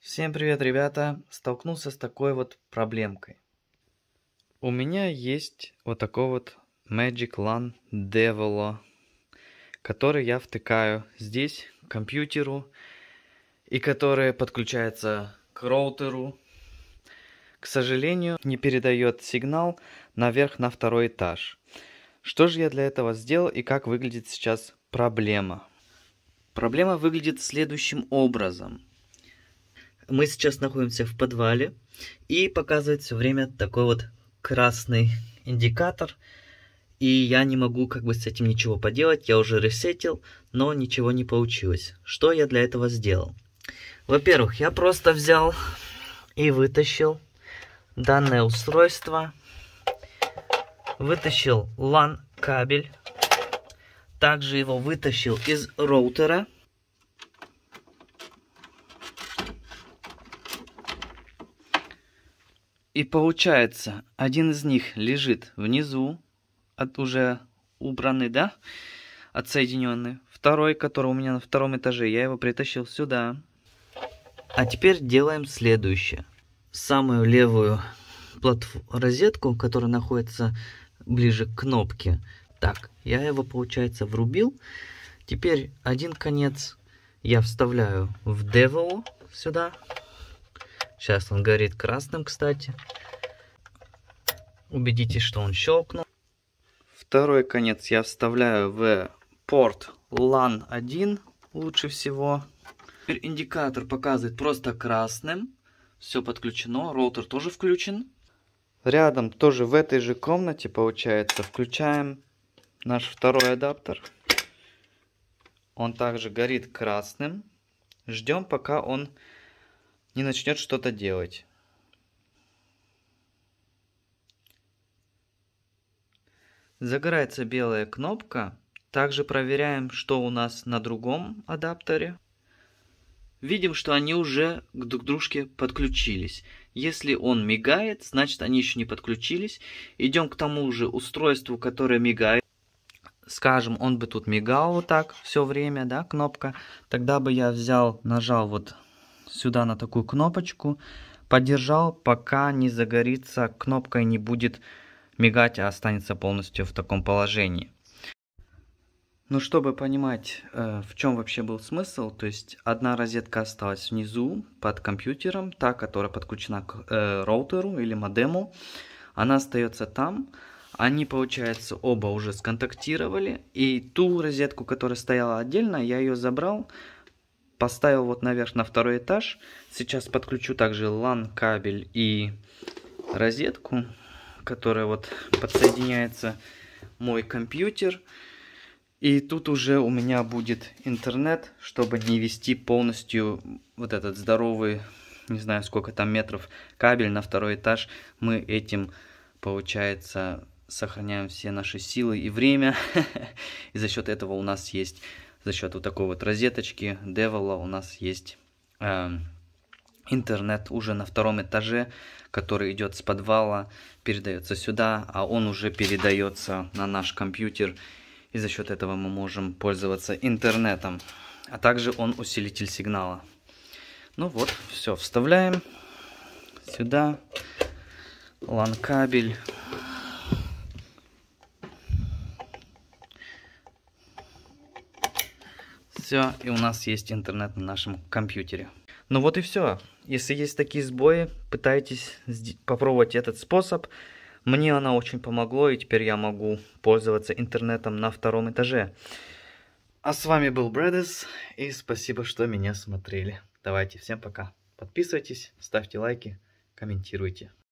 Всем привет, ребята! Столкнулся с такой вот проблемкой. У меня есть вот такой вот Magic LAN Devolo, который я втыкаю здесь к компьютеру и который подключается к роутеру. К сожалению, не передает сигнал наверх на второй этаж. Что же я для этого сделал и как выглядит сейчас проблема? Проблема выглядит следующим образом – мы сейчас находимся в подвале и показывает все время такой вот красный индикатор. И я не могу как бы с этим ничего поделать, я уже ресетил, но ничего не получилось. Что я для этого сделал? Во-первых, я просто взял и вытащил данное устройство. Вытащил LAN кабель. Также его вытащил из роутера. И получается, один из них лежит внизу, от уже убранный, да? Отсоединенный. Второй, который у меня на втором этаже, я его притащил сюда. А теперь делаем следующее. Самую левую розетку, которая находится ближе к кнопке. Так, я его, получается, врубил. Теперь один конец я вставляю в Devil сюда. Сейчас он горит красным, кстати. Убедитесь, что он щелкнул. Второй конец я вставляю в порт LAN1 лучше всего. Теперь индикатор показывает просто красным. Все подключено, роутер тоже включен. Рядом тоже в этой же комнате получается включаем наш второй адаптер. Он также горит красным. Ждем пока он не начнет что-то делать. Загорается белая кнопка. Также проверяем, что у нас на другом адаптере. Видим, что они уже к друг дружке подключились. Если он мигает, значит они еще не подключились. Идем к тому же устройству, которое мигает. Скажем, он бы тут мигал вот так все время, да, кнопка. Тогда бы я взял, нажал вот сюда на такую кнопочку, подержал, пока не загорится кнопка и не будет мигать, а останется полностью в таком положении. Ну, чтобы понимать, э, в чем вообще был смысл, то есть одна розетка осталась внизу под компьютером, та, которая подключена к э, роутеру или модему, она остается там. Они, получается, оба уже сконтактировали, и ту розетку, которая стояла отдельно, я ее забрал, Поставил вот наверх на второй этаж. Сейчас подключу также LAN кабель и розетку, которая вот подсоединяется мой компьютер. И тут уже у меня будет интернет, чтобы не вести полностью вот этот здоровый, не знаю сколько там метров, кабель на второй этаж. Мы этим, получается, сохраняем все наши силы и время. и за счет этого у нас есть за счет вот такой вот розеточки Девола у нас есть э, интернет уже на втором этаже, который идет с подвала, передается сюда, а он уже передается на наш компьютер. И за счет этого мы можем пользоваться интернетом. А также он усилитель сигнала. Ну вот, все, вставляем сюда лан кабель все, и у нас есть интернет на нашем компьютере. Ну вот и все. Если есть такие сбои, пытайтесь попробовать этот способ. Мне она очень помогла, и теперь я могу пользоваться интернетом на втором этаже. А с вами был Брэдис, и спасибо, что меня смотрели. Давайте, всем пока. Подписывайтесь, ставьте лайки, комментируйте.